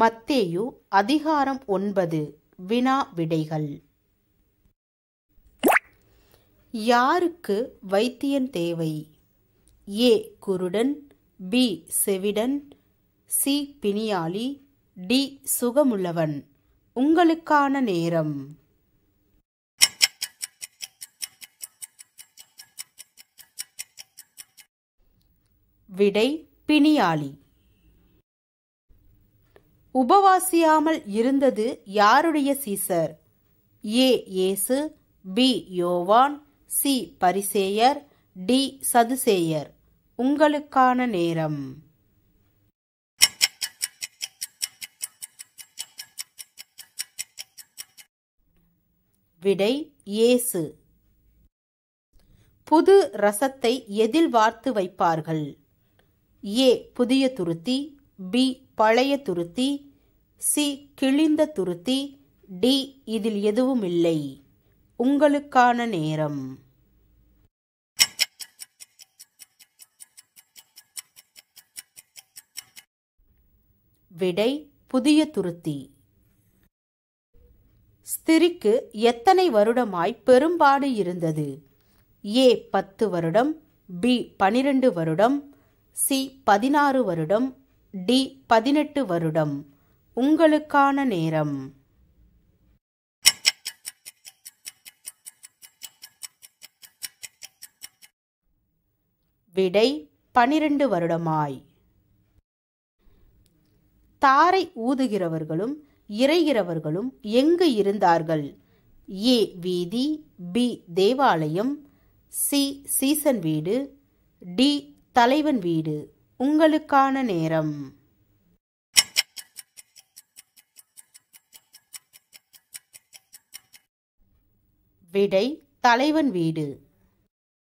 மத்தேயு அதிகாரம் ஒன்பது வினா விடைகள் யாருக்கு வைத்தியன் தேவை ஏ குருடன் பி செவிடன் சி பிணியாளி டி சுகமுள்ளவன் உங்களுக்கான நேரம் விடை பிணியாளி உபவாசியாமல் இருந்தது யாருடைய சீசர் A Yesu B Yovan C பரிசேயர் டி சதுசேயர் உங்களுக்கான நேரம் விடை ஏசு புது ரசத்தை எதில் வார்த்து வைப்பார்கள் ஏ புதிய துருத்தி பி பழைய துருத்தி சி கிழிந்த துருத்தி டி இதில் எதுவும் இல்லை உங்களுக்கான நேரம் விடை புதிய துருத்தி ஸ்திரிக்கு எத்தனை வருடமாய் பெரும்பாடு இருந்தது ஏ பத்து வருடம் பி பனிரெண்டு வருடம் சி பதினாறு வருடம் டி பதினெட்டு வருடம் உங்களுக்கான நேரம் விடை பனிரெண்டு வருடமாய் தாரை ஊதுகிறவர்களும் இறைகிறவர்களும் எங்கு இருந்தார்கள் ஏ வீதி பி தேவாலயம் சி சீசன் வீடு டி தலைவன் வீடு உங்களுக்கான நேரம் விடை தலைவன் வீடு